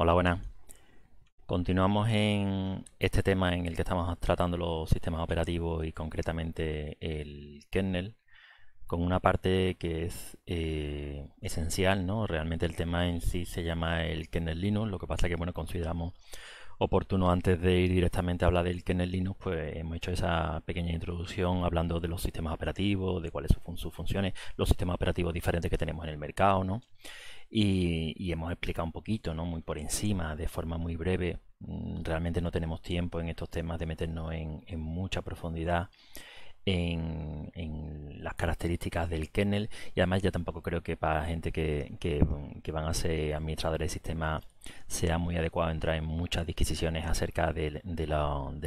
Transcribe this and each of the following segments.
Hola, buenas. Continuamos en este tema en el que estamos tratando los sistemas operativos y concretamente el kernel con una parte que es eh, esencial, ¿no? Realmente el tema en sí se llama el kernel Linux, lo que pasa que, bueno, consideramos oportuno antes de ir directamente a hablar del kernel Linux, pues hemos hecho esa pequeña introducción hablando de los sistemas operativos, de cuáles son sus funciones, los sistemas operativos diferentes que tenemos en el mercado, ¿no? y, hemos explicado un poquito, ¿no? Muy por encima, de forma muy breve. Mm, realmente no tenemos tiempo en estos temas de meternos en, mucha profundidad en, las características del kernel y además ya tampoco creo que para gente que, van a ser administradores de sistema sea muy adecuado entrar en muchas disquisiciones acerca de,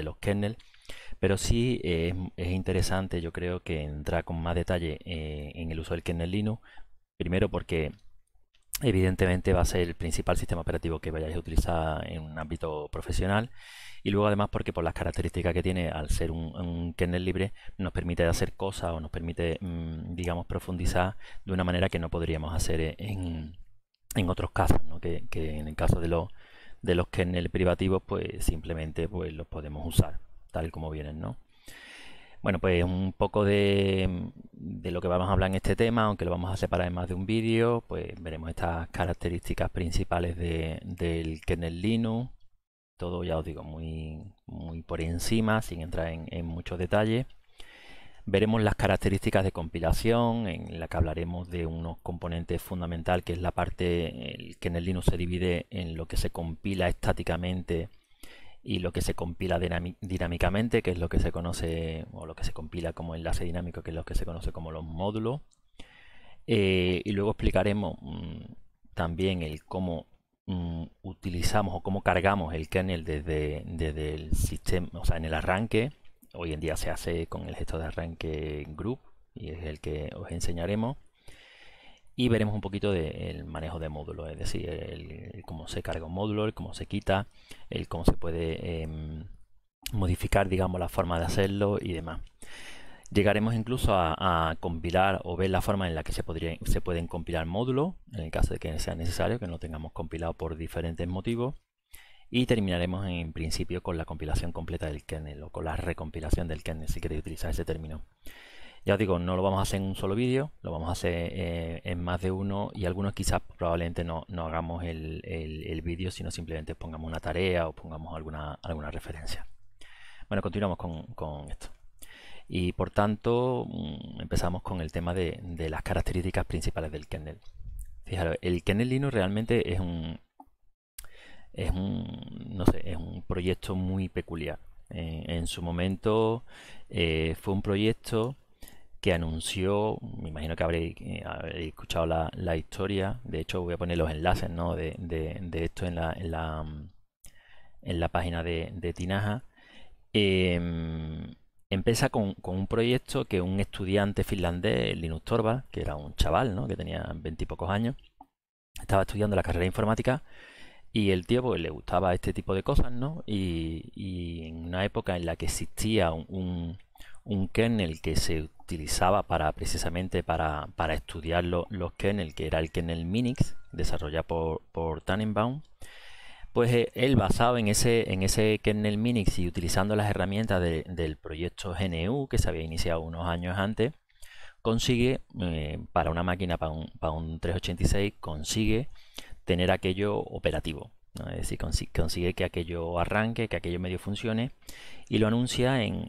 los kernels pero sí es, interesante yo creo que entrar con más detalle eh, en el uso del kernel Linux primero porque evidentemente va a ser el principal sistema operativo que vayáis a utilizar en un ámbito profesional y luego además porque por las características que tiene al ser un, kernel libre nos permite hacer cosas o nos permite mm, digamos profundizar de una manera que no podríamos hacer e, en, en otros casos ¿no? que, en el caso de los de los privativos pues simplemente pues los podemos usar tal como vienen no bueno, pues un poco de, lo que vamos a hablar en este tema, aunque lo vamos a separar en más de un vídeo, pues veremos estas características principales del kernel Linux, todo ya os digo muy, muy por encima, sin entrar en, muchos detalles. Veremos las características de compilación, en la que hablaremos de unos componentes fundamentales, que es la parte el, que en el Linux se divide en lo que se compila estáticamente y lo que se compila dinámicamente, que es lo que se conoce o lo que se compila como enlace dinámico, que es lo que se conoce como los módulos. Eh, y luego explicaremos mm, también el cómo mm, utilizamos o cómo cargamos el kernel desde, desde el sistema, o sea, en el arranque. Hoy en día se hace con el gesto de arranque group y es el que os enseñaremos y veremos un poquito del manejo de módulos, es decir, cómo se carga un módulo, cómo se quita, el cómo se puede em, modificar, digamos, la forma de hacerlo y demás. Llegaremos incluso a, compilar o ver la forma en la que se, podría, se pueden compilar módulos, en el caso de que sea necesario, que no tengamos compilado por diferentes motivos. Y terminaremos en principio con la compilación completa del kernel o con la recompilación del kernel, si queréis utilizar ese término. Ya os digo, no lo vamos a hacer en un solo vídeo, lo vamos a hacer eh, en más de uno y algunos quizás probablemente no, hagamos el, vídeo, sino simplemente pongamos una tarea o pongamos alguna, alguna referencia. Bueno, continuamos con, con esto. Y por tanto, mm, empezamos con el tema de, las características principales del kernel. Fijaros, el kernel Linux realmente es un, es un, no sé, es un proyecto muy peculiar. Eh, en, su momento eh, fue un proyecto que anunció, me imagino que habréis, eh, escuchado la, historia, de hecho voy a poner los enlaces de, esto en la, en la, en la página de, Tinaja, em, empieza con, un proyecto que un estudiante finlandés, Linus Torvald, que era un chaval ¿no? que tenía veintipocos años, estaba estudiando la carrera informática y el tío pues, le gustaba este tipo de cosas, ¿no? Y, en una época en la que existía un un kernel que se utilizaba para precisamente para, para estudiar los kernels, que era el kernel Minix, desarrollado por, por Tannenbaum. Pues eh, él basado en ese, en ese kernel Minix y utilizando las herramientas del proyecto GNU que se había iniciado unos años antes, consigue, eh, para una máquina, para un, para un 386, consigue tener aquello operativo es decir, consigue que aquello arranque, que aquello medio funcione, y lo anuncia en,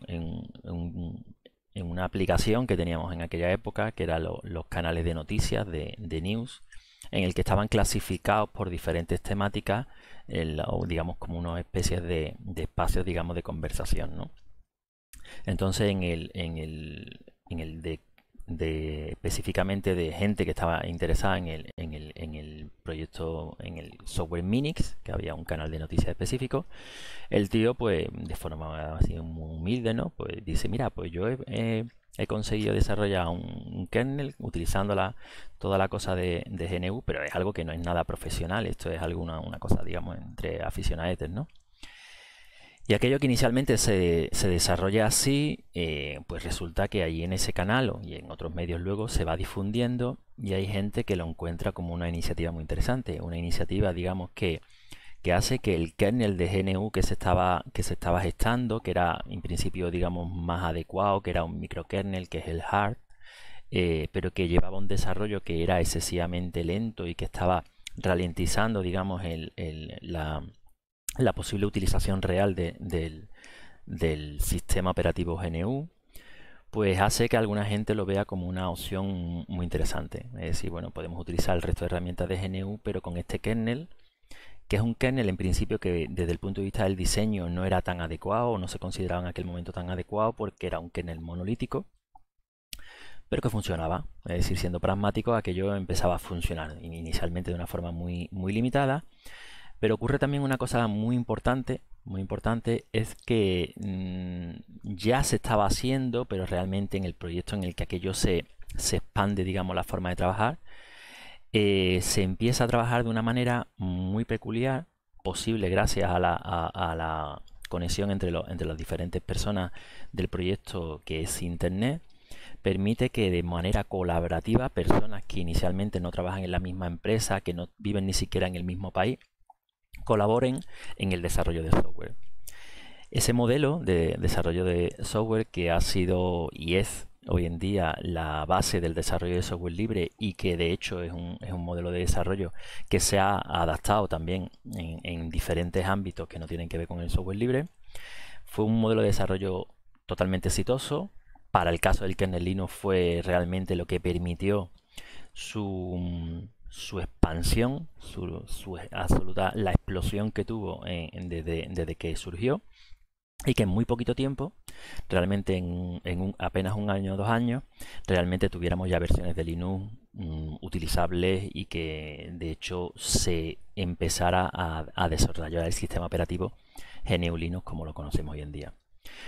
una aplicación que teníamos en aquella época, que eran los canales de noticias, de, news, en el que estaban clasificados por diferentes temáticas, eh, digamos como una especies de, de, espacios, digamos, de conversación. ¿no? Entonces, en el, en el, en el de de específicamente de gente que estaba interesada en el, en el, en el proyecto, en el software Minix, que había un canal de noticias específico, el tío, pues, de forma así muy humilde, ¿no? Pues dice, mira, pues yo he, conseguido desarrollar un, kernel utilizando la, toda la cosa de, de, GNU, pero es algo que no es nada profesional, esto es alguna una cosa, digamos, entre aficionados, ¿no? Y aquello que inicialmente se, desarrolla así, eh, pues resulta que ahí en ese canal y en otros medios luego se va difundiendo y hay gente que lo encuentra como una iniciativa muy interesante, una iniciativa, digamos, que, hace que el kernel de GNU que se, estaba, que se estaba gestando, que era en principio, digamos, más adecuado, que era un microkernel, que es el hard, eh, pero que llevaba un desarrollo que era excesivamente lento y que estaba ralentizando, digamos, el, la, la posible utilización real del, sistema operativo GNU, pues hace que alguna gente lo vea como una opción muy interesante. Es decir, bueno, podemos utilizar el resto de herramientas de GNU, pero con este kernel, que es un kernel en principio que desde el punto de vista del diseño no era tan adecuado o no se consideraba en aquel momento tan adecuado porque era un kernel monolítico, pero que funcionaba. Es decir, siendo pragmático, aquello empezaba a funcionar inicialmente de una forma muy, muy limitada pero ocurre también una cosa muy importante, muy importante, es que mm, ya se estaba haciendo, pero realmente en el proyecto en el que aquello se, se expande, digamos, la forma de trabajar, eh, se empieza a trabajar de una manera muy peculiar, posible gracias a la, conexión entre, entre las diferentes personas del proyecto que es Internet, permite que de manera colaborativa personas que inicialmente no trabajan en la misma empresa, que no viven ni siquiera en el mismo país, colaboren en el desarrollo de software. Ese modelo de desarrollo de software que ha sido y es hoy en día la base del desarrollo de software libre y que de hecho es un, modelo de desarrollo que se ha adaptado también en, en, diferentes ámbitos que no tienen que ver con el software libre, fue un modelo de desarrollo totalmente exitoso. Para el caso del kernel Linux fue realmente lo que permitió su su expansión, su, absoluta, la explosión que tuvo eh, desde, que surgió y que en muy poquito tiempo, realmente en, apenas un año o dos años, realmente tuviéramos ya versiones de Linux mm, utilizables y que de hecho se empezara a, a desarrollar el sistema operativo GNU Linux como lo conocemos hoy en día.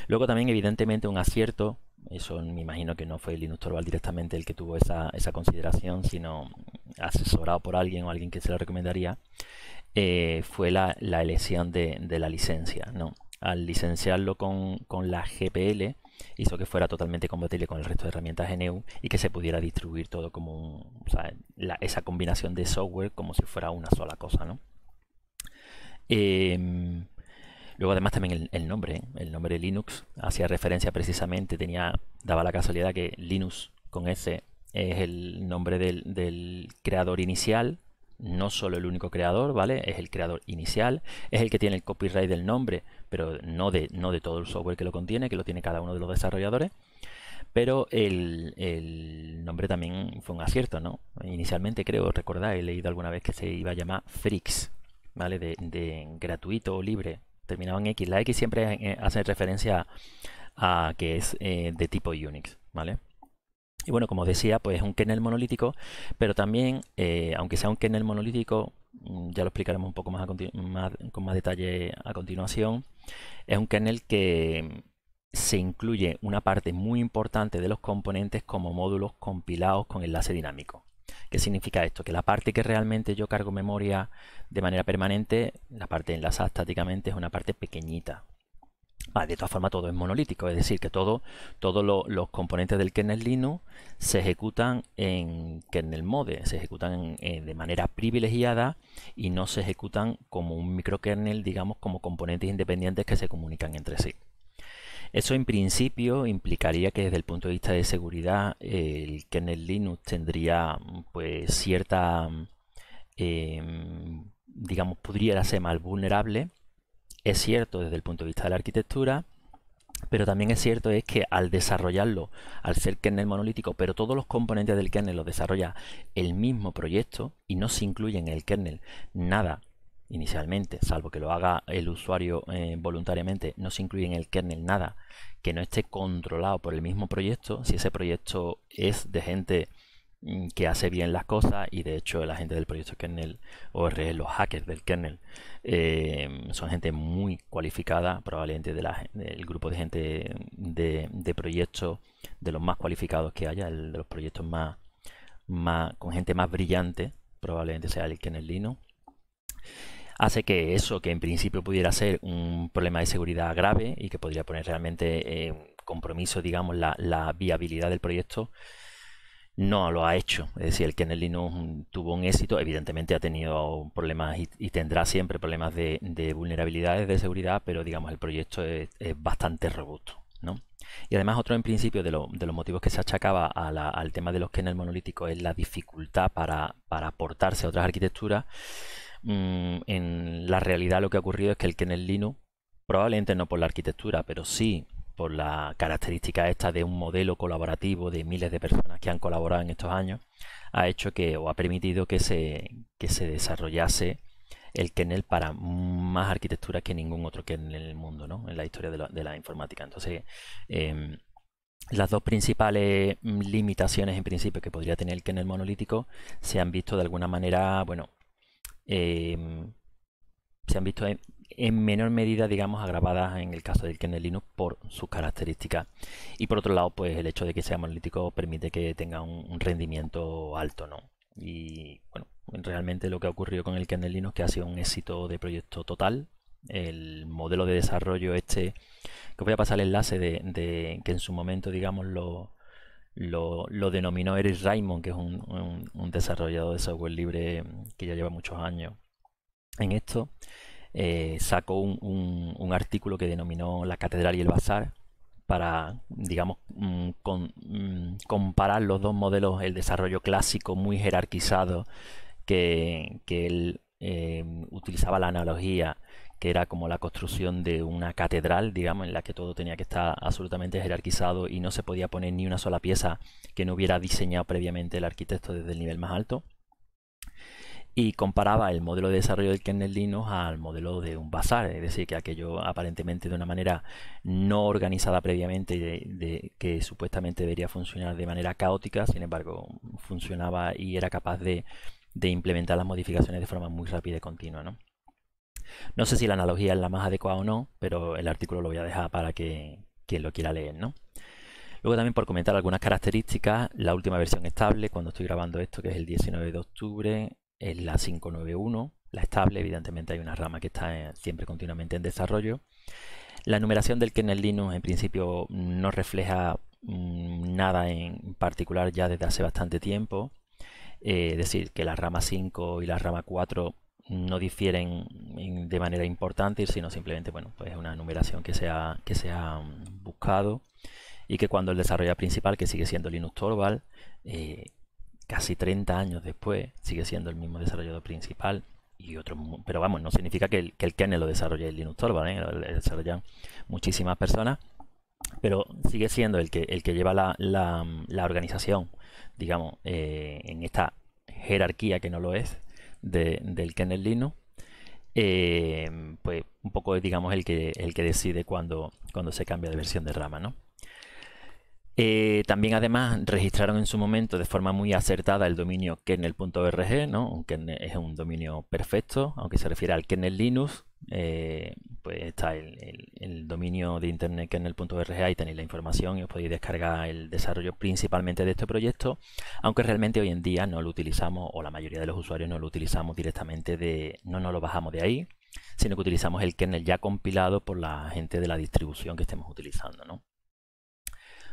Luego también evidentemente un acierto eso me imagino que no fue Linus Torvald directamente el que tuvo esa, consideración, sino asesorado por alguien o alguien que se lo recomendaría, eh, fue la, elección de, la licencia. ¿no? Al licenciarlo con, la GPL, hizo que fuera totalmente compatible con el resto de herramientas GNU e y que se pudiera distribuir todo como esa combinación de software como si fuera una sola cosa, ¿no? Em, Luego además también el, nombre, el nombre de ¿eh? Linux hacía referencia precisamente, tenía, daba la casualidad que Linux con S es el nombre del, creador inicial, no solo el único creador, ¿vale? Es el creador inicial, es el que tiene el copyright del nombre, pero no de, no de todo el software que lo contiene, que lo tiene cada uno de los desarrolladores. Pero el, nombre también fue un acierto, ¿no? Inicialmente creo, recordar, he leído alguna vez que se iba a llamar Freaks ¿vale? De, de gratuito o libre, terminado en X. La X siempre eh, eh, hace referencia a, que es eh, de tipo Unix, ¿vale? Y bueno, como decía, pues es un kernel monolítico, pero también, aunque sea un kernel monolítico, mm, ya lo explicaremos un poco con más detalle a continuación, es un kernel que se incluye una parte muy importante de los componentes como módulos compilados con enlace dinámico. ¿Qué significa esto? Que la parte que realmente yo cargo memoria de manera permanente, la parte enlazada estáticamente, es una parte pequeñita. Ah, de todas formas, todo es monolítico, es decir, que todo, todos los componentes del kernel Linux se ejecutan en kernel mode, se ejecutan eh, de manera privilegiada y no se ejecutan como un microkernel, digamos, como componentes independientes que se comunican entre sí. Eso en principio implicaría que desde el punto de vista de seguridad el kernel Linux tendría pues cierta, em, digamos, podría ser más vulnerable. Es cierto desde el punto de vista de la arquitectura, pero también es cierto es que al desarrollarlo, al ser kernel monolítico, pero todos los componentes del kernel los desarrolla el mismo proyecto y no se incluye en el kernel nada inicialmente, salvo que lo haga el usuario eh, voluntariamente, no se incluye en el kernel nada que no esté controlado por el mismo proyecto. Si ese proyecto es de gente mm, que hace bien las cosas y de hecho la gente del proyecto kernel o los hackers del kernel, eh, son gente muy cualificada, probablemente de la, del grupo de gente de, proyectos, de los más cualificados que haya, de los proyectos más, más, con gente más brillante, probablemente sea el kernel Linux hace que eso, que en principio pudiera ser un problema de seguridad grave y que podría poner realmente en eh, compromiso, digamos, la, viabilidad del proyecto, no lo ha hecho. Es decir, el kernel Linux tuvo un éxito, evidentemente ha tenido problemas y, tendrá siempre problemas de, vulnerabilidades de seguridad, pero digamos, el proyecto es, bastante robusto. ¿no? Y además otro en principio de, los motivos que se achacaba al tema de los kernel monolíticos es la dificultad para, aportarse a otras arquitecturas Mm, en la realidad lo que ha ocurrido es que el kernel Linux, probablemente no por la arquitectura, pero sí por la característica esta de un modelo colaborativo de miles de personas que han colaborado en estos años, ha hecho que o ha permitido que se, se desarrollase el kernel para más arquitecturas que ningún otro kernel en el mundo, ¿no? En la historia de la, informática. Entonces, em, las dos principales limitaciones en principio que podría tener el kernel monolítico se han visto de alguna manera, bueno, Em, se han visto en, menor medida, digamos, agravadas en el caso del kernel Linux por sus características. Y por otro lado, pues el hecho de que sea monolítico permite que tenga un, rendimiento alto, ¿no? Y bueno, realmente lo que ha ocurrido con el kernel Linux que ha sido un éxito de proyecto total. El modelo de desarrollo este, que voy a pasar el enlace de, de que en su momento, digamos, lo, lo, lo denominó Eric Raymond, que es un, un, desarrollador de software libre mm, que ya lleva muchos años en esto. Eh, sacó un, artículo que denominó La Catedral y el Bazar para, digamos, mm, mm, comparar los dos modelos, el desarrollo clásico muy jerarquizado que, que él eh, utilizaba la analogía que era como la construcción de una catedral, digamos, en la que todo tenía que estar absolutamente jerarquizado y no se podía poner ni una sola pieza que no hubiera diseñado previamente el arquitecto desde el nivel más alto. Y comparaba el modelo de desarrollo del kernel Linux al modelo de un bazar, es decir, que aquello aparentemente de una manera no organizada previamente, que supuestamente debería funcionar de manera caótica, sin embargo, funcionaba y era capaz de, de implementar las modificaciones de forma muy rápida y continua, ¿no? No sé si la analogía es la más adecuada o no, pero el artículo lo voy a dejar para que quien lo quiera leer, ¿no? Luego también por comentar algunas características, la última versión estable, cuando estoy grabando esto, que es el 19 de octubre, es la 591, la estable, evidentemente hay una rama que está eh, siempre continuamente en desarrollo. La numeración del kernel Linux en principio no refleja mm, nada en particular ya desde hace bastante tiempo, eh, es decir, que la rama 5 y la rama 4 no difieren de manera importante, sino simplemente, bueno, pues una numeración que se ha, que se ha mm, buscado y que cuando el desarrollador principal, que sigue siendo Linux Torvald, eh, casi 30 años después, sigue siendo el mismo desarrollador principal y otro, pero vamos, no significa que el, que kernel lo desarrolle el Linux Torvald, ¿eh? lo desarrollan muchísimas personas, pero sigue siendo el que, el que lleva la, organización, digamos, eh, en esta jerarquía que no lo es, del kernel Linux, eh, pues un poco digamos el que, el que decide cuando, cuando se cambia de versión de rama, ¿no? Eh, también además registraron en su momento de forma muy acertada el dominio kernel.org, ¿no? es un dominio perfecto, aunque se refiere al kernel Linux, eh, pues está el, dominio de internet que ahí tenéis la información y os podéis descargar el desarrollo principalmente de este proyecto, aunque realmente hoy en día no lo utilizamos, o la mayoría de los usuarios no lo utilizamos directamente de, no nos lo bajamos de ahí, sino que utilizamos el kernel ya compilado por la gente de la distribución que estemos utilizando,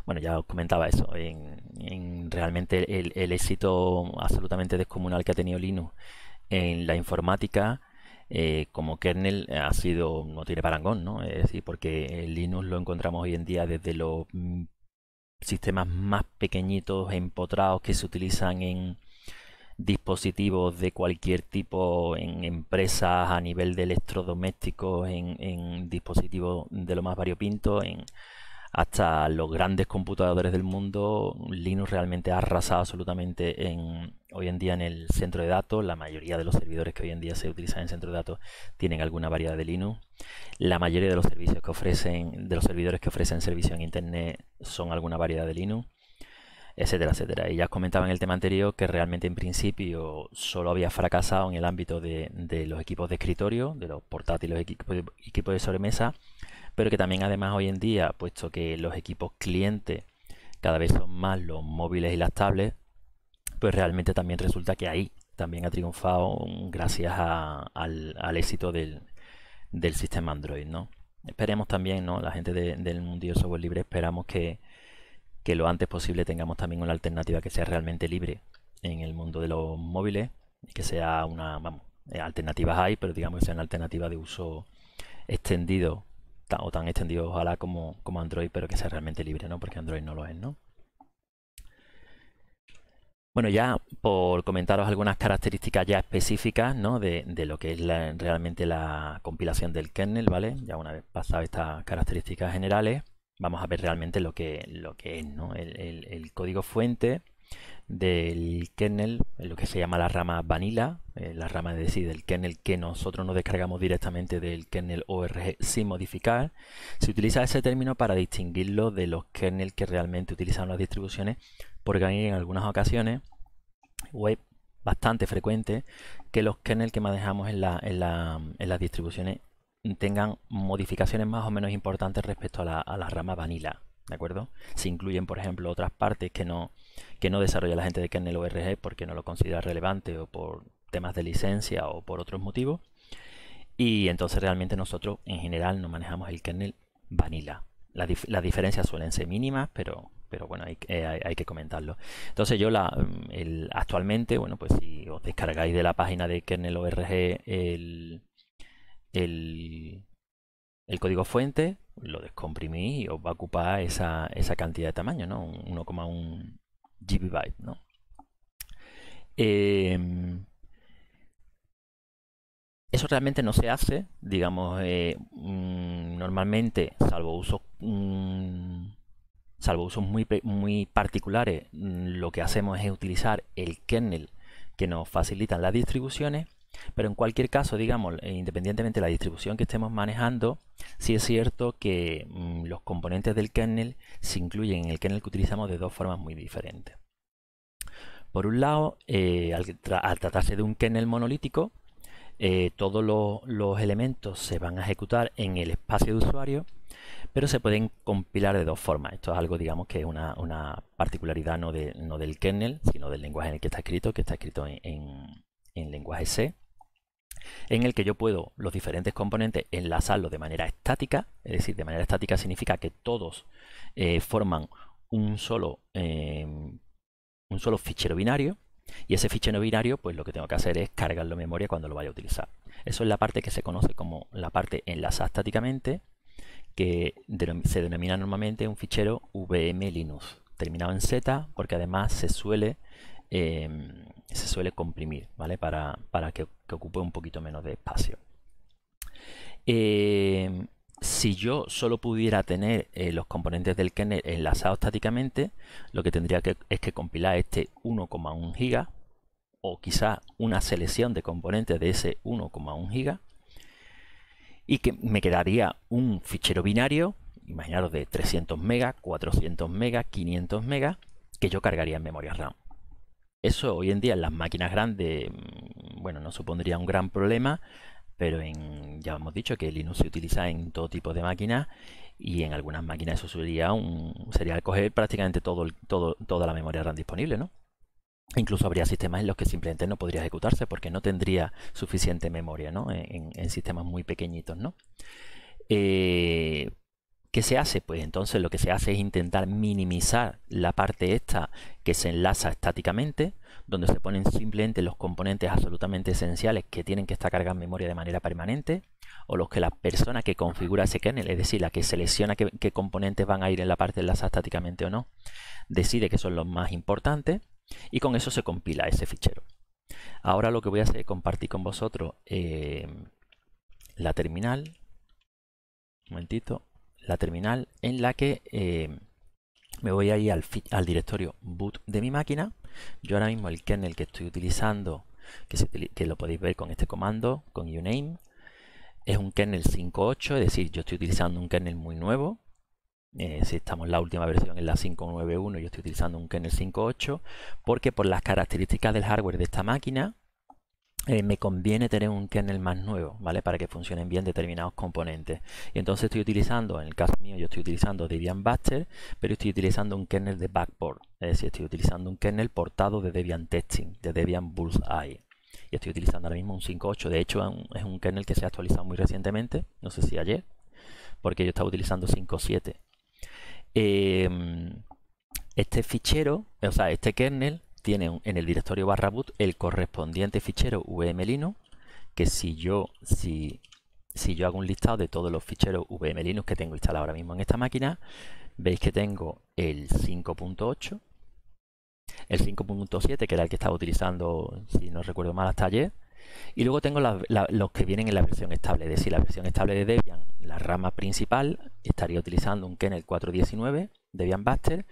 Bueno, ya os comentaba eso, en, realmente el éxito absolutamente descomunal que ha tenido Linux en la informática eh, como kernel eh, ha sido, no tiene parangón, ¿no? Es decir, porque Linux lo encontramos hoy en día desde los mm, sistemas más pequeñitos, empotrados, que se utilizan en dispositivos de cualquier tipo, en empresas, a nivel de electrodomésticos, en, en dispositivos de lo más variopinto, en hasta los grandes computadores del mundo, Linux realmente ha arrasado absolutamente hoy en día en el centro de datos. La mayoría de los servidores que hoy en día se utilizan en centro de datos tienen alguna variedad de Linux. La mayoría de los servicios que ofrecen, de los servidores que ofrecen servicio en internet son alguna variedad de Linux etcétera, etcétera. Y ya os comentaba en el tema anterior que realmente en principio solo había fracasado en el ámbito de, de los equipos de escritorio, de los portátiles equipos de sobremesa, pero que también además hoy en día, puesto que los equipos clientes cada vez son más los móviles y las tablets, pues realmente también resulta que ahí también ha triunfado gracias al, éxito del, sistema Android, ¿no? Esperemos también, ¿no? La gente del mundo de software libre esperamos que, lo antes posible tengamos también una alternativa que sea realmente libre en el mundo de los móviles que sea una, vamos, eh, alternativas hay, pero digamos que una alternativa de uso extendido o tan extendido, ojalá, como, Android, pero que sea realmente libre, Porque Android no lo es, ¿no? Bueno, ya por comentaros algunas características ya específicas de, lo que es realmente la compilación del kernel, ¿vale? Ya una vez pasadas estas características generales, vamos a ver realmente lo que, lo que es el código fuente del kernel, lo que se llama la rama vanilla, eh, la rama de decir del kernel que nosotros nos descargamos directamente del kernel ORG sin modificar, se utiliza ese término para distinguirlo de los kernels que realmente utilizan las distribuciones, porque hay en algunas ocasiones web bastante frecuente que los kernels que manejamos en, las distribuciones tengan modificaciones más o menos importantes respecto a la, a la rama vanilla, ¿de acuerdo? Se incluyen, por ejemplo, otras partes que no que no desarrolla la gente de kernel ORG porque no lo considera relevante o por temas de licencia o por otros motivos. Y entonces realmente nosotros en general no manejamos el kernel vanilla. las diferencias suelen ser mínimas, pero, pero bueno, hay, eh, que comentarlo. Entonces yo la, mm, actualmente, bueno, pues si os descargáis de la página de kernel ORG el, el, el código fuente, lo descomprimís y os va a ocupar esa, esa cantidad de tamaño, ¿no? 1,1 ¿no? Em, eso realmente no se hace, digamos, eh, mm, normalmente, salvo usos, mm, salvo usos muy, muy particulares, mm, lo que hacemos es utilizar el kernel que nos facilitan las distribuciones pero en cualquier caso, digamos, eh, independientemente de la distribución que estemos manejando, sí es cierto que mm, los componentes del kernel se incluyen en el kernel que utilizamos de dos formas muy diferentes. Por un lado, eh, al, tratarse de un kernel monolítico, eh, todos los, elementos se van a ejecutar en el espacio de usuario, pero se pueden compilar de dos formas. Esto es algo, digamos, que es una, una particularidad no, del kernel, sino del lenguaje en el que está escrito, que está escrito en lenguaje C en el que yo puedo los diferentes componentes enlazarlos de manera estática, es decir, de manera estática significa que todos eh, forman un solo, eh, un solo fichero binario, y ese fichero binario, pues lo que tengo que hacer es cargarlo en memoria cuando lo vaya a utilizar. Eso es la parte que se conoce como la parte enlazada estáticamente, que se denomina normalmente un fichero VM Linux, terminado en Z, porque además se suele em, se suele comprimir, ¿vale? Para, que, ocupe un poquito menos de espacio. Eh, si yo solo pudiera tener eh, los componentes del kernel enlazados estáticamente, lo que tendría que es que compilar este 1,1 giga o quizás una selección de componentes de ese 1,1 giga y que me quedaría un fichero binario, imaginaros de 300 megas, 400 megas, 500 megas, que yo cargaría en memoria RAM. Eso hoy en día en las máquinas grandes, mm, bueno, no supondría un gran problema, pero ya hemos dicho que Linux se utiliza en todo tipo de máquinas y en algunas máquinas eso sería un sería coger prácticamente toda la memoria RAM disponible, ¿no? Incluso habría sistemas en los que simplemente no podría ejecutarse porque no tendría suficiente memoria, ¿no? En, sistemas muy pequeñitos, ¿no? Eh, ¿Qué se hace? Pues entonces lo que se hace es intentar minimizar la parte esta que se enlaza estáticamente, donde se ponen simplemente los componentes absolutamente esenciales que tienen que estar cargados en memoria de manera permanente, o los que la persona que configura ese kernel, es decir, la que selecciona qué, componentes van a ir en la parte enlazada estáticamente o no, decide que son los más importantes, y con eso se compila ese fichero. Ahora lo que voy a hacer es compartir con vosotros eh, la terminal. Un momentito la terminal en la que eh, me voy a ir al, al, directorio boot de mi máquina. Yo ahora mismo el kernel que estoy utilizando, que, que lo podéis ver con este comando, con uname, es un kernel 5.8, es decir, yo estoy utilizando un kernel muy nuevo. Eh, si estamos en la última versión en la 5.9.1, yo estoy utilizando un kernel 5.8, porque por las características del hardware de esta máquina, eh, me conviene tener un kernel más nuevo, ¿vale? Para que funcionen bien determinados componentes. Y entonces estoy utilizando, en el caso mío, yo estoy utilizando Debian Buster, pero estoy utilizando un kernel de backport. Es decir, estoy utilizando un kernel portado de Debian Testing, de Debian Bullseye. Y estoy utilizando ahora mismo un 5.8. De hecho, es un kernel que se ha actualizado muy recientemente, no sé si ayer, porque yo estaba utilizando 5.7. Em, este fichero, o sea, este kernel tiene en el directorio barra boot el correspondiente fichero VM que si yo, si, si yo hago un listado de todos los ficheros VM que tengo instalado ahora mismo en esta máquina, veis que tengo el 5.8, el 5.7, que era el que estaba utilizando, si no recuerdo mal, hasta ayer, y luego tengo los que vienen en la versión estable, es decir, la versión estable de Debian, la rama principal, estaría utilizando un kernel 4.19, Debian Buster,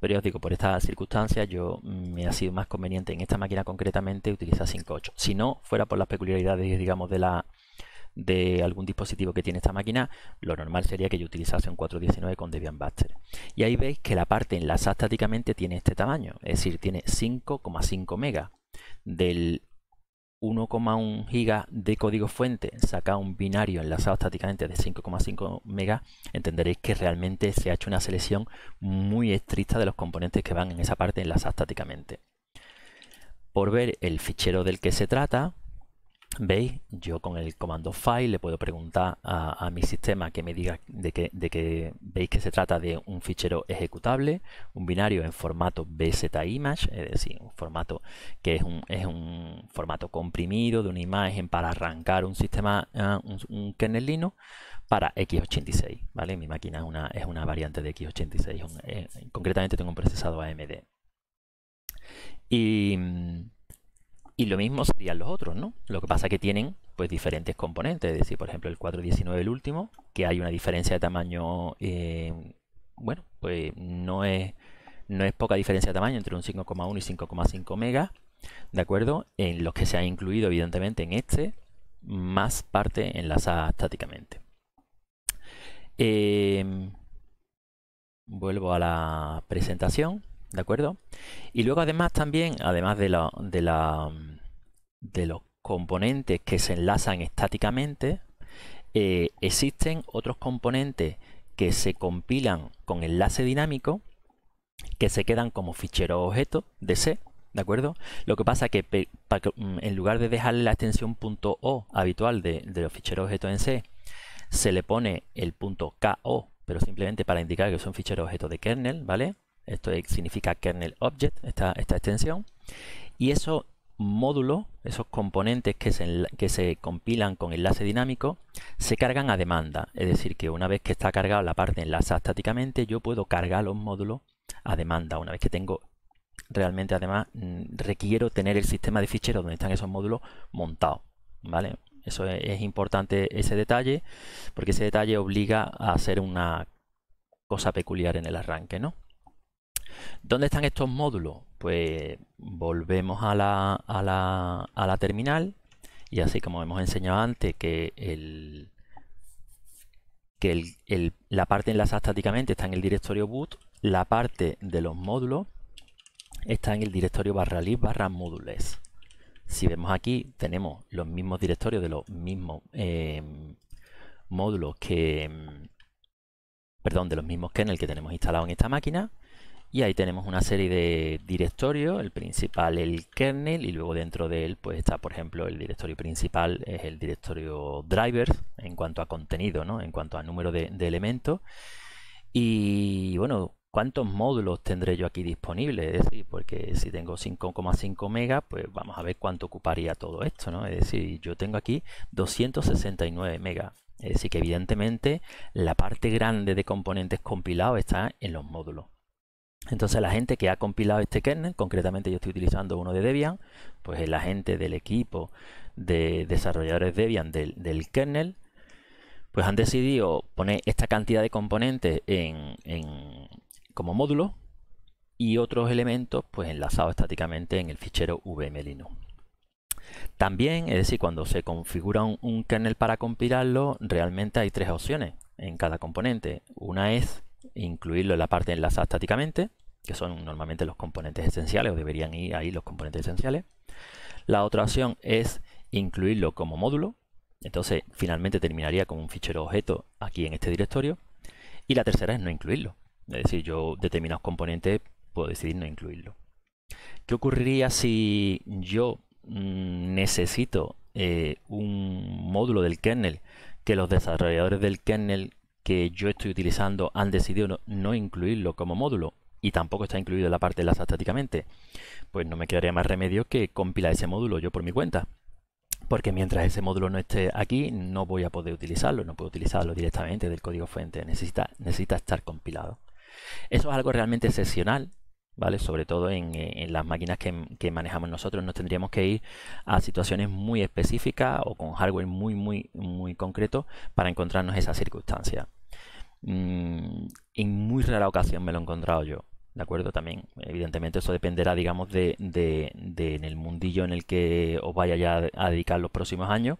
pero digo, por estas circunstancias, yo mm, me ha sido más conveniente en esta máquina concretamente utilizar 5.8. Si no fuera por las peculiaridades, digamos, de la de algún dispositivo que tiene esta máquina, lo normal sería que yo utilizase un 419 con Debian Buster. Y ahí veis que la parte enlazada estáticamente tiene este tamaño, es decir, tiene 5,5 megas del 1,1 giga de código fuente saca un binario enlazado estáticamente de 5,5 megas, entenderéis que realmente se ha hecho una selección muy estricta de los componentes que van en esa parte enlazada estáticamente. Por ver el fichero del que se trata, ¿Veis? Yo con el comando file le puedo preguntar a, mi sistema que me diga de que, veis que se trata de un fichero ejecutable, un binario en formato bzimage, es decir, un formato que es un, es un formato comprimido de una imagen para arrancar un sistema, ah, un, un, kernel para x86, ¿vale? Mi máquina es una, es una variante de x86, concretamente tengo un procesado AMD. Y... Mm, y lo mismo serían los otros, ¿no? Lo que pasa es que tienen pues diferentes componentes, es decir, por ejemplo, el 419, el último, que hay una diferencia de tamaño, eh, bueno, pues no es, no es poca diferencia de tamaño entre un 5,1 y 5,5 megas, ¿de acuerdo? En los que se ha incluido, evidentemente, en este, más parte enlazada estáticamente. Eh, vuelvo a la presentación. ¿De acuerdo? Y luego además también, además de, de, la, de los componentes que se enlazan estáticamente, eh, existen otros componentes que se compilan con enlace dinámico, que se quedan como fichero objeto de C, ¿de acuerdo? Lo que pasa es que mm, en lugar de dejar la extensión .o habitual de, de los ficheros objetos en C, se le pone el punto .ko, pero simplemente para indicar que son ficheros objeto de kernel, ¿vale? esto significa kernel object, esta, esta extensión, y esos módulos, esos componentes que se, que se compilan con enlace dinámico, se cargan a demanda, es decir, que una vez que está cargada la parte enlazada estáticamente, yo puedo cargar los módulos a demanda, una vez que tengo realmente además mm, requiero tener el sistema de ficheros donde están esos módulos montados, ¿vale? Eso es importante ese detalle, porque ese detalle obliga a hacer una cosa peculiar en el arranque, ¿no? ¿Dónde están estos módulos? Pues volvemos a la, terminal y así como hemos enseñado antes que el que la parte enlazada estáticamente está en el directorio boot, la parte de los módulos está en el directorio barra lib barra módules Si vemos aquí, tenemos los mismos directorios de los mismos eh, módulos que, perdón, de los mismos kernel que tenemos instalado en esta máquina y ahí tenemos una serie de directorios, el principal el kernel y luego dentro de él pues está por ejemplo el directorio principal es el directorio drivers en cuanto a contenido, en cuanto a número de, elementos. Y bueno, ¿cuántos módulos tendré yo aquí disponibles? Es decir, porque si tengo 5,5 megas, pues vamos a ver cuánto ocuparía todo esto, ¿no? Es decir, yo tengo aquí 269 megas. Es decir, que evidentemente la parte grande de componentes compilados está en los módulos. Entonces la gente que ha compilado este kernel, concretamente yo estoy utilizando uno de Debian, pues la gente del equipo de desarrolladores Debian del, kernel, pues han decidido poner esta cantidad de componentes en, como módulo y otros elementos pues enlazados estáticamente en el fichero vmlinux. También, es decir, cuando se configura un kernel para compilarlo, realmente hay tres opciones en cada componente. Una es incluirlo en la parte enlazada estáticamente, que son normalmente los componentes esenciales o deberían ir ahí los componentes esenciales. La otra opción es incluirlo como módulo, entonces finalmente terminaría con un fichero objeto aquí en este directorio. Y la tercera es no incluirlo, es decir, yo determinados componentes puedo decidir no incluirlo. ¿Qué ocurriría si yo mm, necesito eh, un módulo del kernel que los desarrolladores del kernel que yo estoy utilizando han decidido no, incluirlo como módulo y tampoco está incluido la parte de las estáticamente, pues no me quedaría más remedio que compilar ese módulo yo por mi cuenta. Porque mientras ese módulo no esté aquí, no voy a poder utilizarlo, no puedo utilizarlo directamente del código fuente, necesita, necesita estar compilado. Eso es algo realmente excepcional, ¿vale? Sobre todo en, eh, las máquinas que, que, manejamos nosotros, nos tendríamos que ir a situaciones muy específicas o con hardware muy, muy, muy concreto para encontrarnos esa circunstancia. Mm, en muy rara ocasión me lo he encontrado yo. ¿De acuerdo? También, evidentemente, eso dependerá, digamos, de, en el mundillo en el que os vaya a dedicar los próximos años.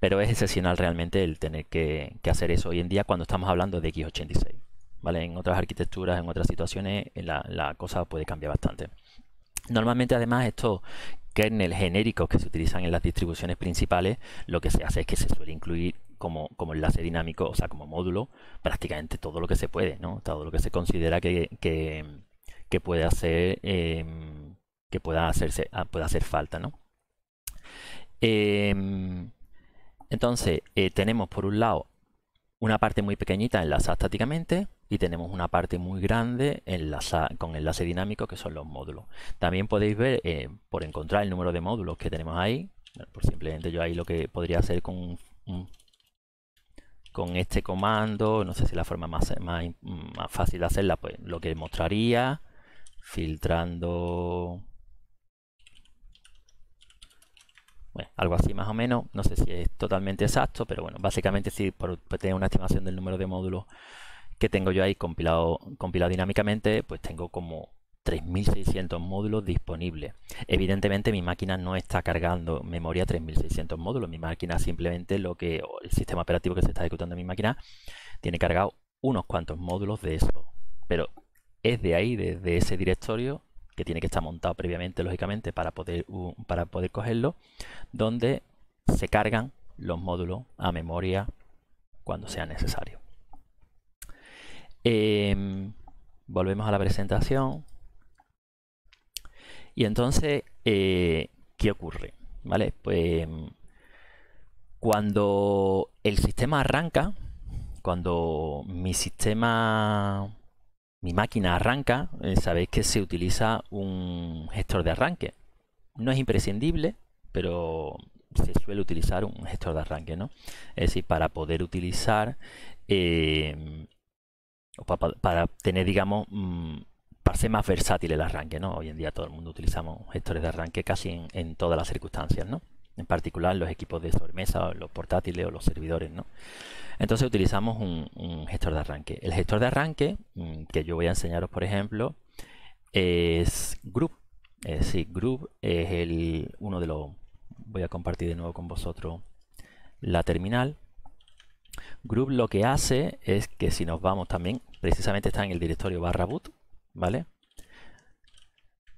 Pero es excepcional realmente el tener que, hacer eso hoy en día cuando estamos hablando de X86. ¿Vale? En otras arquitecturas, en otras situaciones, eh, la, cosa puede cambiar bastante. Normalmente, además, estos kernels genéricos que se utilizan en las distribuciones principales, lo que se hace es que se suele incluir como, enlace dinámico, o sea, como módulo, prácticamente todo lo que se puede, ¿no? Todo lo que se considera que, puede hacer, em, que pueda hacerse, ah, pueda hacer falta, ¿no? Em, entonces, eh, tenemos por un lado una parte muy pequeñita enlazada estáticamente y tenemos una parte muy grande con enlace dinámico que son los módulos. También podéis ver, eh, por encontrar el número de módulos que tenemos ahí, por simplemente yo ahí lo que podría hacer con un con este comando, no sé si la forma más, más, fácil de hacerla, pues lo que mostraría, filtrando Bueno, algo así más o menos, no sé si es totalmente exacto, pero bueno, básicamente sí, por, tener una estimación del número de módulos que tengo yo ahí compilado, compilado dinámicamente, pues tengo como 3.600 módulos disponibles. Evidentemente mi máquina no está cargando memoria 3.600 módulos, mi máquina simplemente lo que el sistema operativo que se está ejecutando en mi máquina tiene cargado unos cuantos módulos de eso. Pero es de ahí, desde ese directorio, que tiene que estar montado previamente, lógicamente, para poder, para poder cogerlo, donde se cargan los módulos a memoria cuando sea necesario. Em, volvemos a la presentación. Y entonces, eh, ¿qué ocurre? ¿Vale? Pues cuando el sistema arranca, cuando mi sistema, mi máquina arranca, eh, sabéis que se utiliza un gestor de arranque. No es imprescindible, pero se suele utilizar un gestor de arranque, ¿no? Es decir, para poder utilizar eh, para, tener, digamos, mm, para ser más versátil el arranque, ¿no? Hoy en día todo el mundo utilizamos gestores de arranque casi en, todas las circunstancias, ¿no? En particular los equipos de sobremesa, los portátiles o los servidores, ¿no? Entonces utilizamos un, gestor de arranque. El gestor de arranque, mm, que yo voy a enseñaros, por ejemplo, es Group. Es decir, Group es el, uno de los... Voy a compartir de nuevo con vosotros la terminal. Group lo que hace es que si nos vamos también, precisamente está en el directorio barra boot, ¿vale?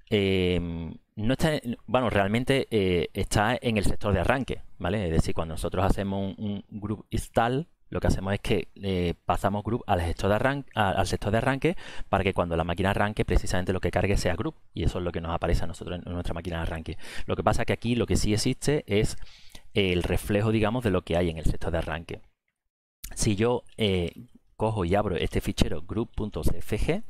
Em, no está, bueno, realmente eh, está en el sector de arranque, ¿vale? Es decir, cuando nosotros hacemos un, group install, lo que hacemos es que eh, pasamos group al sector, de arranque, al sector de arranque para que cuando la máquina arranque, precisamente lo que cargue sea group. Y eso es lo que nos aparece a nosotros en nuestra máquina de arranque. Lo que pasa es que aquí lo que sí existe es el reflejo, digamos, de lo que hay en el sector de arranque. Si yo eh, cojo y abro este fichero group.cfg,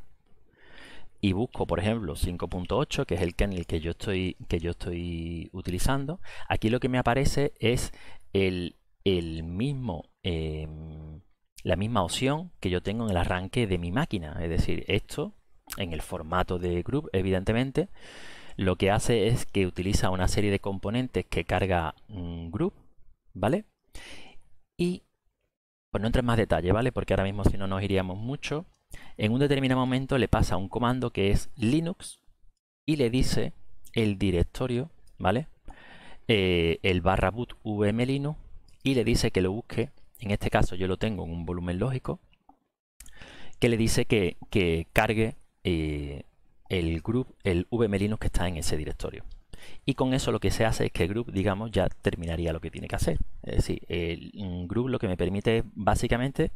y busco, por ejemplo, 5.8, que es el kernel que yo estoy, que yo estoy utilizando, aquí lo que me aparece es el, mismo, em, la misma opción que yo tengo en el arranque de mi máquina. Es decir, esto, en el formato de group, evidentemente, lo que hace es que utiliza una serie de componentes que carga un mm, group, ¿vale? Y pues no entre en más detalle, ¿vale? Porque ahora mismo si no nos iríamos mucho en un determinado momento le pasa un comando que es Linux y le dice el directorio, ¿vale? Eh, el barra boot vm y le dice que lo busque. En este caso yo lo tengo en un volumen lógico. Que le dice que, cargue eh, el group, el vm linux que está en ese directorio. Y con eso lo que se hace es que el group, digamos, ya terminaría lo que tiene que hacer. Es decir, el group lo que me permite es básicamente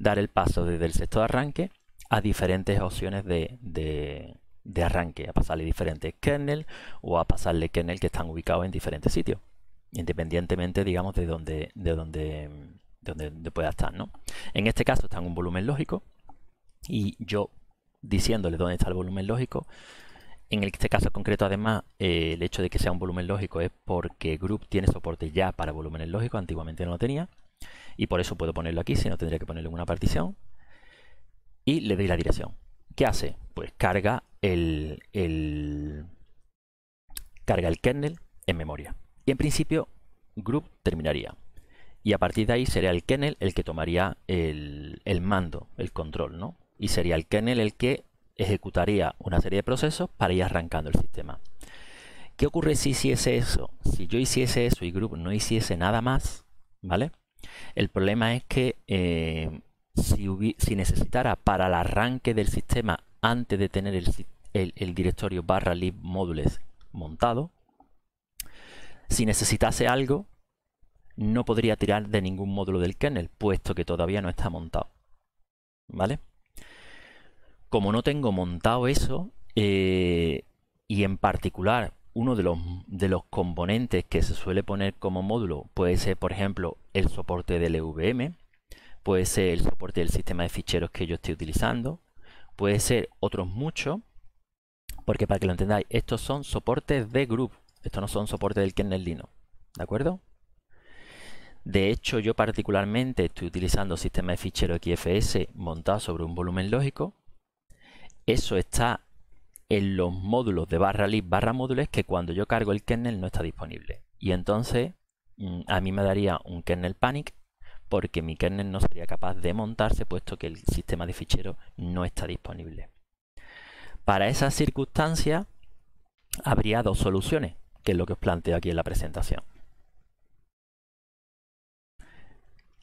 dar el paso desde el sector de arranque a diferentes opciones de, de, arranque, a pasarle diferentes kernels o a pasarle kernels que están ubicados en diferentes sitios, independientemente, digamos, de donde, de donde, donde, pueda estar, ¿no? En este caso está en un volumen lógico y yo diciéndole dónde está el volumen lógico, en este caso concreto, además, eh, el hecho de que sea un volumen lógico es porque Group tiene soporte ya para volúmenes lógicos, antiguamente no lo tenía, y por eso puedo ponerlo aquí, si no tendría que ponerlo en una partición y le doy la dirección. ¿Qué hace? Pues carga el, carga el kernel en memoria. Y en principio, group terminaría. Y a partir de ahí sería el kernel el que tomaría el, mando, el control, ¿no? Y sería el kernel el que ejecutaría una serie de procesos para ir arrancando el sistema. ¿Qué ocurre si hiciese eso? Si yo hiciese eso y group no hiciese nada más, ¿vale? El problema es que eh, si, necesitara para el arranque del sistema antes de tener el, directorio barra lib modules montado, si necesitase algo, no podría tirar de ningún módulo del kernel, puesto que todavía no está montado. ¿Vale? Como no tengo montado eso, eh, y en particular uno de los, de los, componentes que se suele poner como módulo puede ser, por ejemplo, el soporte del EVM, puede ser el soporte del sistema de ficheros que yo estoy utilizando, puede ser otros muchos, porque para que lo entendáis, estos son soportes de group, estos no son soportes del kernel Linux, ¿de acuerdo? De hecho, yo particularmente estoy utilizando sistema de ficheros XFS montado sobre un volumen lógico. Eso está en los módulos de barra lib barra módulos que cuando yo cargo el kernel no está disponible. Y entonces mm, a mí me daría un kernel panic porque mi kernel no sería capaz de montarse puesto que el sistema de fichero no está disponible. Para esa circunstancia, habría dos soluciones, que es lo que os planteo aquí en la presentación.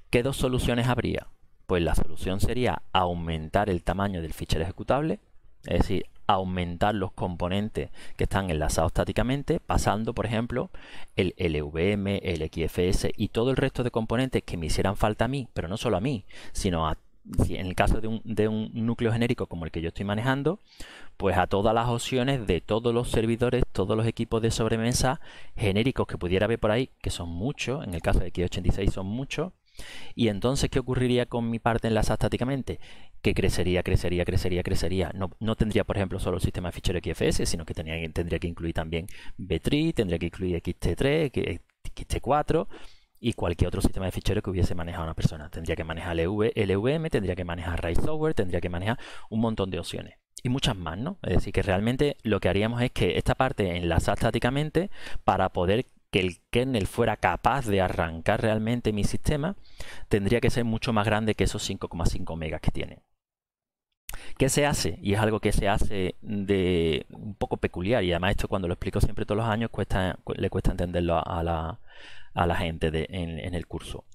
¿Qué dos soluciones habría? Pues la solución sería aumentar el tamaño del fichero ejecutable es decir, aumentar los componentes que están enlazados estáticamente, pasando, por ejemplo, el LVM, el XFS y todo el resto de componentes que me hicieran falta a mí, pero no solo a mí, sino en el caso de un, de un, núcleo genérico como el que yo estoy manejando, pues a todas las opciones de todos los servidores, todos los equipos de sobremesa genéricos que pudiera haber por ahí, que son muchos, en el caso de X86 son muchos, y entonces, ¿qué ocurriría con mi parte enlazada estáticamente? crecería, crecería, crecería, crecería. No, tendría, por ejemplo, solo el sistema de fichero XFS, sino que tendría que incluir también B3, tendría que incluir XT3, XT4 y cualquier otro sistema de fichero que hubiese manejado una persona. Tendría que manejar LVM, tendría que manejar RAID Software, tendría que manejar un montón de opciones. Y muchas más, ¿no? Es decir, que realmente lo que haríamos es que esta parte enlazada estáticamente para poder que el kernel fuera capaz de arrancar realmente mi sistema, tendría que ser mucho más grande que esos 5,5 megas que tiene. ¿Qué se hace? Y es algo que se hace de un poco peculiar y además esto cuando lo explico siempre todos los años le cuesta entenderlo a la, gente en, en el curso.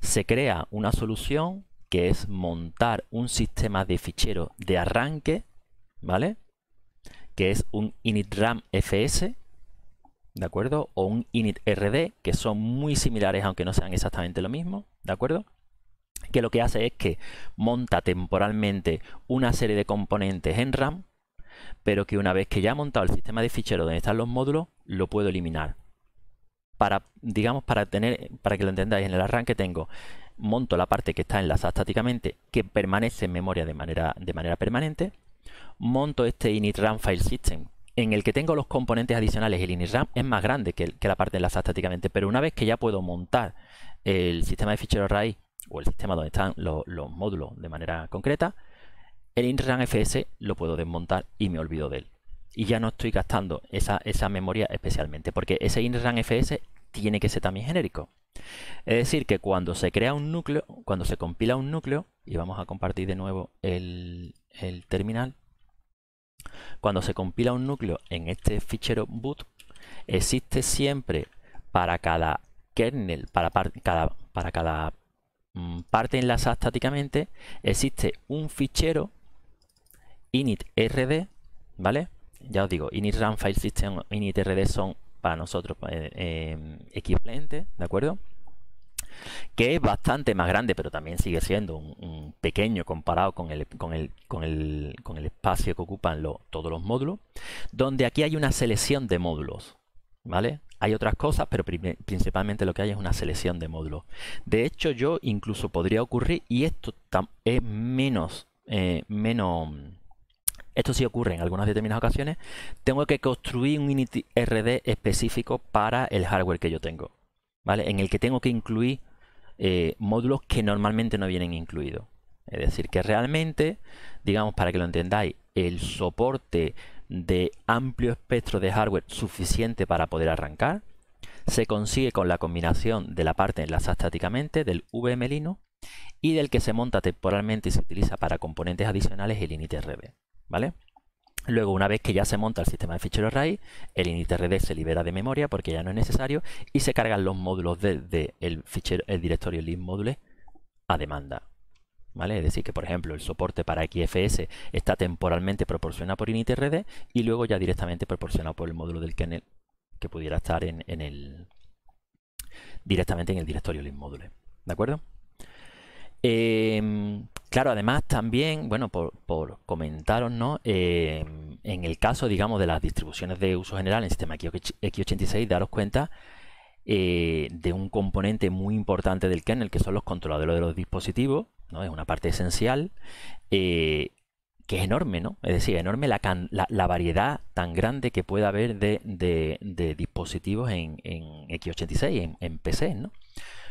Se crea una solución que es montar un sistema de ficheros de arranque, ¿vale? Que es un initramfs, ¿de acuerdo? O un initrd, que son muy similares aunque no sean exactamente lo mismo, ¿de acuerdo? que lo que hace es que monta temporalmente una serie de componentes en RAM, pero que una vez que ya ha montado el sistema de ficheros donde están los módulos, lo puedo eliminar. Para, digamos, para tener, para que lo entendáis, en el arranque tengo, monto la parte que está enlazada estáticamente, que permanece en memoria de manera, de manera permanente, monto este initram file system, en el que tengo los componentes adicionales, el initram es más grande que, que la parte enlazada estáticamente, pero una vez que ya puedo montar el sistema de ficheros raíz el sistema donde están los, módulos de manera concreta, el InRAN FS lo puedo desmontar y me olvido de él. Y ya no estoy gastando esa, esa memoria especialmente, porque ese InRAN FS tiene que ser también genérico. Es decir, que cuando se crea un núcleo, cuando se compila un núcleo, y vamos a compartir de nuevo el, terminal, cuando se compila un núcleo en este fichero boot, existe siempre para cada kernel, para, cada, para cada Mm, parte enlazada estáticamente, existe un fichero initrd, ¿vale? Ya os digo, init run file system, initrd son para nosotros eh, eh, equivalentes, ¿de acuerdo? que es bastante más grande, pero también sigue siendo un, pequeño comparado con el, con, el, con, el, con el, espacio que ocupan todos los módulos, donde aquí hay una selección de módulos, ¿vale? Hay otras cosas, pero principalmente lo que hay es una selección de módulos. De hecho, yo incluso podría ocurrir, y esto es menos, eh, menos, esto sí ocurre en algunas determinadas ocasiones, tengo que construir un init RD específico para el hardware que yo tengo, ¿vale? En el que tengo que incluir eh, módulos que normalmente no vienen incluidos. Es decir, que realmente, digamos, para que lo entendáis, el soporte de amplio espectro de hardware suficiente para poder arrancar. Se consigue con la combinación de la parte enlazada estáticamente del VM Linux y del que se monta temporalmente y se utiliza para componentes adicionales el initrd ¿vale? Luego, una vez que ya se monta el sistema de ficheros RAID, el initrd se libera de memoria porque ya no es necesario y se cargan los módulos desde el, directorio módulo a demanda, es decir, que por ejemplo el soporte para XFS está temporalmente proporcionado por initrd y luego ya directamente proporcionado por el módulo del kernel que pudiera estar en, el directamente en el directorio libmodule. ¿De acuerdo? Em, claro, además también, bueno, por, comentaros, ¿no? Em, en el caso, digamos, de las distribuciones de uso general en el sistema X86, daros cuenta eh, de un componente muy importante del kernel que son los controladores de los dispositivos es una parte esencial. Eh, que es enorme, ¿no? Es decir, enorme la, variedad tan grande que puede haber de, dispositivos en, X86, en, PC, ¿no?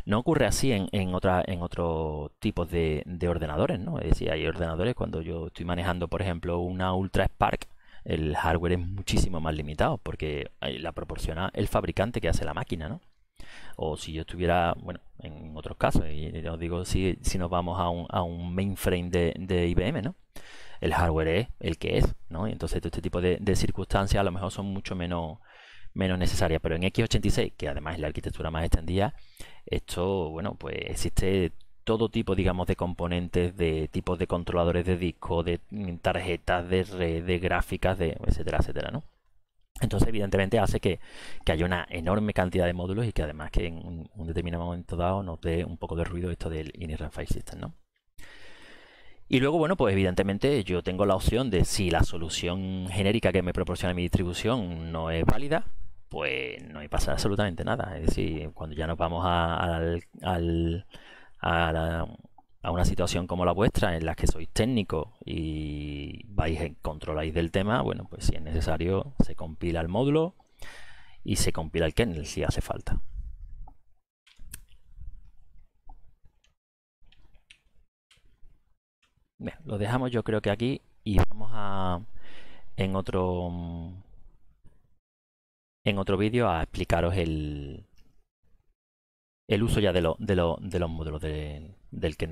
No ocurre así en, otros tipos de, ordenadores, ¿no? Es decir, hay ordenadores cuando yo estoy manejando, por ejemplo, una Ultra Spark, el hardware es muchísimo más limitado porque eh, la proporciona el fabricante que hace la máquina, ¿no? O si yo estuviera, bueno, en otros casos. Y os digo, si, nos vamos a un, mainframe de, IBM, ¿no? El hardware es el que es, ¿no? Y entonces este tipo de, circunstancias a lo mejor son mucho menos, menos necesarias. Pero en X86, que además es la arquitectura más extendida, esto, bueno, pues existe todo tipo, digamos, de componentes, de tipos de controladores de disco, de tarjetas, de red, de gráficas, de etcétera, etcétera, ¿no? Entonces, evidentemente, hace que, que, haya una enorme cantidad de módulos y que además que en un, determinado momento dado nos dé un poco de ruido esto del Init File System, ¿no? Y luego, bueno, pues evidentemente yo tengo la opción de si la solución genérica que me proporciona mi distribución no es válida, pues no me pasa absolutamente nada. Es decir, cuando ya nos vamos a, a la, a una situación como la vuestra, en la que sois técnico y vais controláis del tema, bueno, pues si es necesario, se compila el módulo y se compila el kernel si hace falta. lo dejamos yo creo que aquí y vamos a en otro en otro vídeo a explicaros el el uso ya de, de los módulos de, del que